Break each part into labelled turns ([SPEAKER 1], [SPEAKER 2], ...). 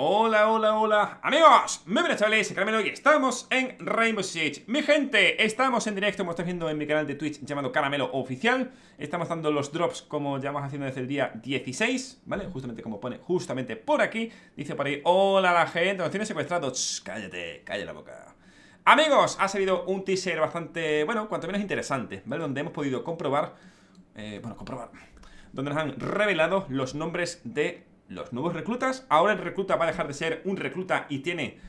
[SPEAKER 1] Hola, hola, hola, amigos, muy buenas chavales, Caramelo y estamos en Rainbow Six Mi gente, estamos en directo, como estáis viendo en mi canal de Twitch llamado Caramelo Oficial Estamos dando los drops como ya vamos haciendo desde el día 16, ¿vale? Justamente como pone, justamente por aquí Dice por ahí, hola la gente, nos tiene secuestrados, cállate, cállate la boca Amigos, ha salido un teaser bastante, bueno, cuanto menos interesante, ¿vale? Donde hemos podido comprobar, eh, bueno, comprobar Donde nos han revelado los nombres de los nuevos reclutas. Ahora el recluta va a dejar de ser un recluta y tiene...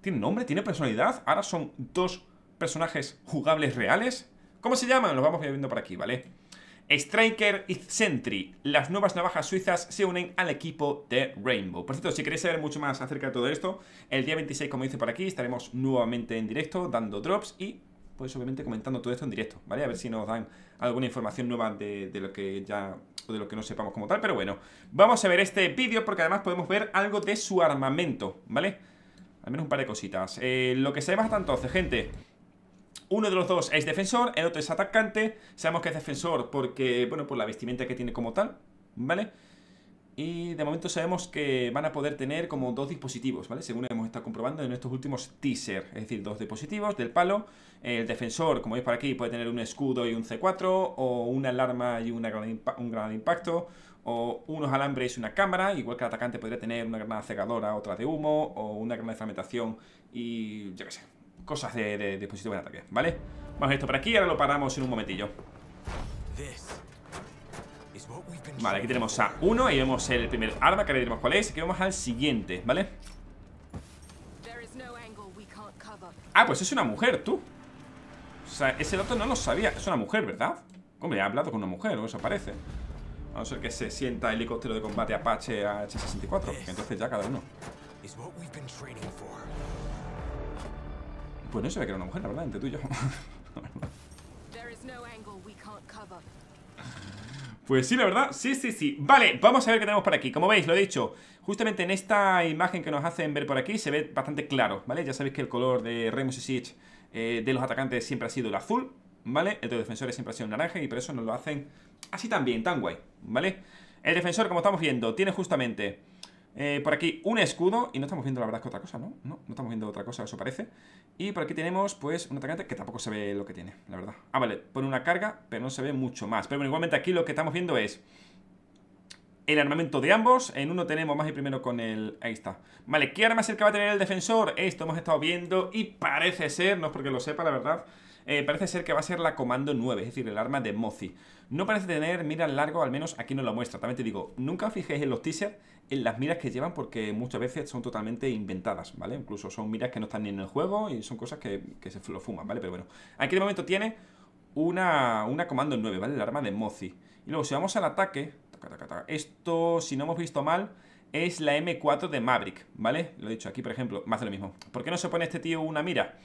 [SPEAKER 1] ¿Tiene nombre? ¿Tiene personalidad? Ahora son dos personajes jugables reales. ¿Cómo se llaman? Los vamos viendo por aquí, ¿vale? Striker y Sentry, las nuevas navajas suizas se unen al equipo de Rainbow. Por cierto, si queréis saber mucho más acerca de todo esto, el día 26, como dice por aquí, estaremos nuevamente en directo dando drops y pues obviamente comentando todo esto en directo, ¿vale? A ver si nos dan alguna información nueva de, lo que ya o de lo que no sepamos como tal, pero bueno, vamos a ver este vídeo porque además podemos ver algo de su armamento, ¿vale? Al menos un par de cositas. Eh, lo que sabemos bastante entonces, gente, uno de los dos es defensor, el otro es atacante. Sabemos que es defensor porque, bueno, por la vestimenta que tiene como tal, ¿vale? Y de momento sabemos que van a poder tener como dos dispositivos, ¿vale? Según hemos estado comprobando en estos últimos teaser. Es decir, dos dispositivos del palo. El defensor, como veis por aquí, puede tener un escudo y un C4. O una alarma y una un granada de impacto. O unos alambres y una cámara. Igual que el atacante podría tener una granada cegadora, otra de humo. O una granada de fragmentación y... yo qué sé. Cosas de, dispositivos de ataque, ¿vale? Vamos a esto por aquí ahora lo paramos en un momentillo. Vale, aquí tenemos a uno Ahí vemos el primer arma, que le diremos cuál es Aquí vamos al siguiente, ¿vale? Ah, pues es una mujer, tú O sea, ese dato no lo sabía Es una mujer, ¿verdad? Hombre, ha hablado con una mujer, o eso parece A no ser que se sienta helicóptero de combate Apache a H-64 Entonces ya cada uno Pues no se ve que era una mujer, la verdad, entre tú y yo Pues sí, la verdad, sí, sí, sí Vale, vamos a ver qué tenemos por aquí Como veis, lo he dicho, justamente en esta imagen que nos hacen ver por aquí Se ve bastante claro, ¿vale? Ya sabéis que el color de Remus y Siege eh, de los atacantes siempre ha sido el azul ¿Vale? El de los defensores siempre ha sido el naranja y por eso nos lo hacen así tan bien, tan guay ¿Vale? El defensor, como estamos viendo, tiene justamente eh, por aquí un escudo, y no estamos viendo la verdad que otra cosa, ¿no? No, estamos viendo otra cosa, eso parece. Y por aquí tenemos, pues, un atacante que tampoco se ve lo que tiene, la verdad. Ah, vale, pone una carga, pero no se ve mucho más. Pero bueno, igualmente aquí lo que estamos viendo es el armamento de ambos. En uno tenemos más y primero con el... Ahí está. Vale, ¿qué arma es el que va a tener el defensor? Esto hemos estado viendo y parece ser, no es porque lo sepa, la verdad... Eh, parece ser que va a ser la Comando 9, es decir, el arma de Mozi. No parece tener miras largo, al menos aquí no lo muestra. También te digo, nunca fijéis en los teasers, en las miras que llevan, porque muchas veces son totalmente inventadas, ¿vale? Incluso son miras que no están ni en el juego y son cosas que, se lo fuman, ¿vale? Pero bueno, aquí de momento tiene una, una Comando 9, ¿vale? El arma de Mozi. Y luego, si vamos al ataque, esto, si no hemos visto mal, es la M4 de Maverick, ¿vale? Lo he dicho aquí, por ejemplo, más de lo mismo. ¿Por qué no se pone este tío una mira?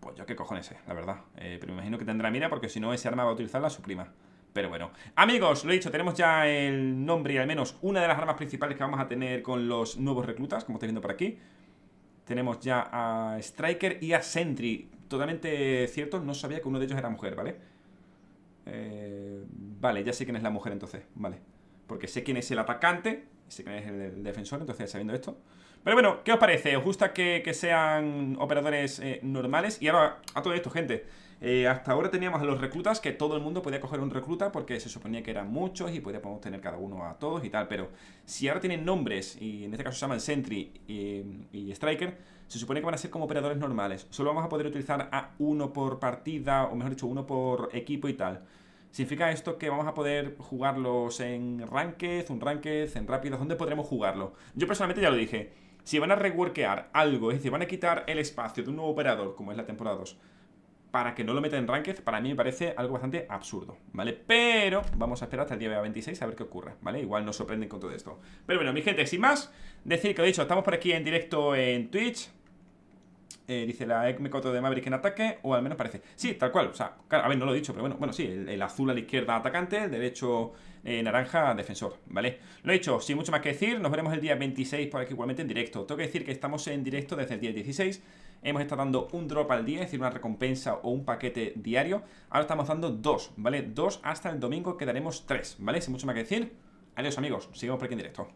[SPEAKER 1] Pues yo qué cojones sé, la verdad. Eh, pero me imagino que tendrá mira porque si no ese arma va a utilizarla su prima. Pero bueno, amigos, lo he dicho, tenemos ya el nombre y al menos una de las armas principales que vamos a tener con los nuevos reclutas, como estáis viendo por aquí. Tenemos ya a Striker y a Sentry. Totalmente cierto, no sabía que uno de ellos era mujer, ¿vale? Eh, vale, ya sé quién es la mujer entonces, vale. Porque sé quién es el atacante es el defensor, entonces sabiendo esto. Pero bueno, ¿qué os parece? ¿Os gusta que, sean operadores eh, normales? Y ahora, a todo esto, gente. Eh, hasta ahora teníamos a los reclutas, que todo el mundo podía coger un recluta porque se suponía que eran muchos y podíamos tener cada uno a todos y tal. Pero si ahora tienen nombres, y en este caso se llaman Sentry y Striker, se supone que van a ser como operadores normales. Solo vamos a poder utilizar a uno por partida, o mejor dicho, uno por equipo y tal. ¿Significa esto que vamos a poder jugarlos en Ranked, un Ranked, en Rápidos? ¿Dónde podremos jugarlo? Yo personalmente ya lo dije. Si van a reworkear algo, es decir, van a quitar el espacio de un nuevo operador, como es la temporada 2, para que no lo metan en Ranked, para mí me parece algo bastante absurdo, ¿vale? Pero vamos a esperar hasta el día 26 a ver qué ocurre, ¿vale? Igual nos sorprenden con todo esto. Pero bueno, mi gente, sin más, decir que lo dicho, estamos por aquí en directo en Twitch, eh, dice la ECMECOTO de Maverick en ataque, o al menos parece. Sí, tal cual, o sea, a ver, no lo he dicho, pero bueno, bueno, sí, el, azul a la izquierda atacante, el derecho eh, naranja defensor, ¿vale? Lo he dicho, sin mucho más que decir, nos veremos el día 26 por aquí igualmente en directo. Tengo que decir que estamos en directo desde el día 16, hemos estado dando un drop al día, es decir, una recompensa o un paquete diario. Ahora estamos dando dos, ¿vale? Dos hasta el domingo Quedaremos tres, ¿vale? Sin mucho más que decir. Adiós amigos, sigamos por aquí en directo.